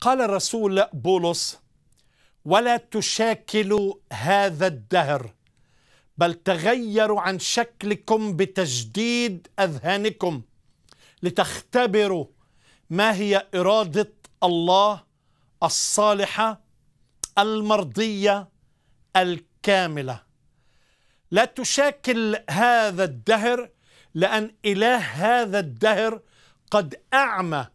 قال الرسول بولس ولا تشاكلوا هذا الدهر بل تغيروا عن شكلكم بتجديد اذهانكم لتختبروا ما هي اراده الله الصالحه المرضيه الكامله لا تشاكل هذا الدهر لان اله هذا الدهر قد اعمى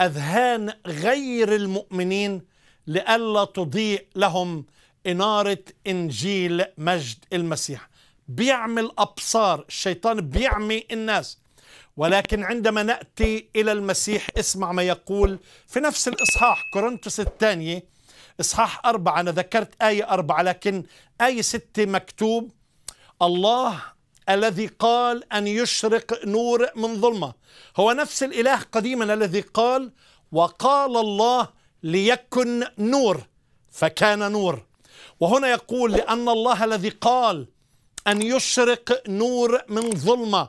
أذهان غير المؤمنين لئلا تضيء لهم إنارة إنجيل مجد المسيح بيعمل أبصار الشيطان بيعمي الناس ولكن عندما نأتي إلى المسيح اسمع ما يقول في نفس الإصحاح كورنثوس الثانية إصحاح أربعة أنا ذكرت آية أربعة لكن آية ستة مكتوب الله الذي قال أن يشرق نور من ظلمة هو نفس الإله قديما الذي قال وقال الله ليكن نور فكان نور وهنا يقول لأن الله الذي قال أن يشرق نور من ظلمة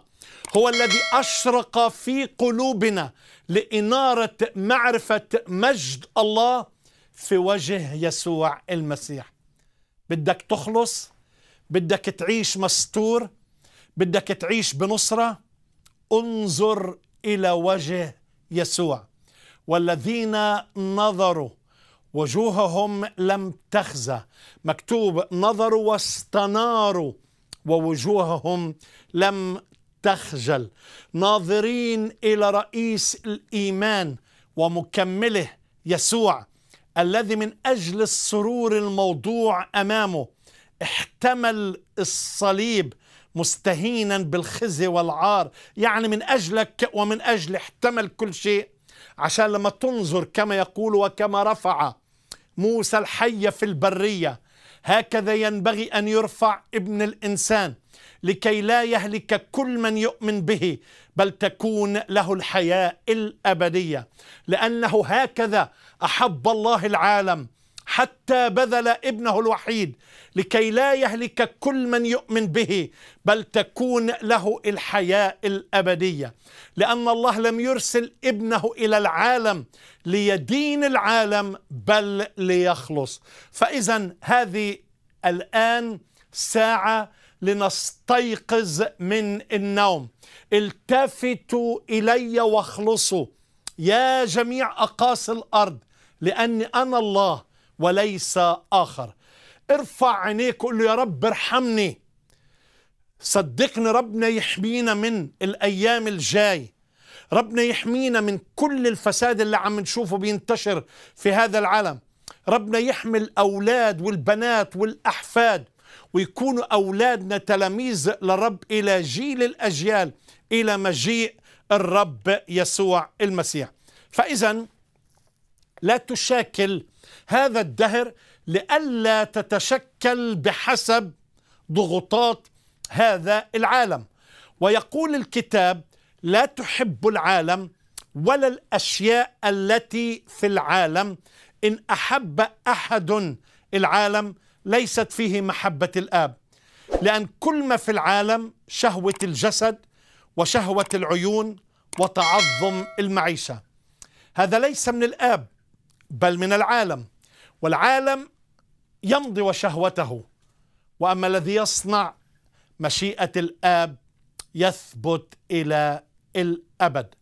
هو الذي أشرق في قلوبنا لإنارة معرفة مجد الله في وجه يسوع المسيح بدك تخلص بدك تعيش مستور بدك تعيش بنصرة انظر إلى وجه يسوع والذين نظروا وجوههم لم تخزى مكتوب نظروا واستناروا ووجوههم لم تخجل ناظرين إلى رئيس الإيمان ومكمله يسوع الذي من أجل السرور الموضوع أمامه احتمل الصليب مستهينا بالخزي والعار يعني من أجلك ومن أجل احتمل كل شيء عشان لما تنظر كما يقول وكما رفع موسى الحي في البرية هكذا ينبغي أن يرفع ابن الإنسان لكي لا يهلك كل من يؤمن به بل تكون له الحياة الأبدية لأنه هكذا أحب الله العالم حتى بذل ابنه الوحيد لكي لا يهلك كل من يؤمن به بل تكون له الحياه الابديه لان الله لم يرسل ابنه الى العالم ليدين العالم بل ليخلص فاذا هذه الان ساعه لنستيقظ من النوم التفتوا الي واخلصوا يا جميع اقاصي الارض لاني انا الله وليس آخر ارفع عينيك وقول له يا رب ارحمني صدقني ربنا يحمينا من الأيام الجاي ربنا يحمينا من كل الفساد اللي عم نشوفه بينتشر في هذا العالم ربنا يحمي الأولاد والبنات والأحفاد ويكونوا أولادنا تلاميذ للرب إلى جيل الأجيال إلى مجيء الرب يسوع المسيح فإذا لا تشاكل هذا الدهر لئلا تتشكل بحسب ضغوطات هذا العالم ويقول الكتاب لا تحب العالم ولا الاشياء التي في العالم ان احب احد العالم ليست فيه محبه الاب لان كل ما في العالم شهوه الجسد وشهوه العيون وتعظم المعيشه هذا ليس من الاب بل من العالم والعالم يمضي وشهوته واما الذي يصنع مشيئه الاب يثبت الى الابد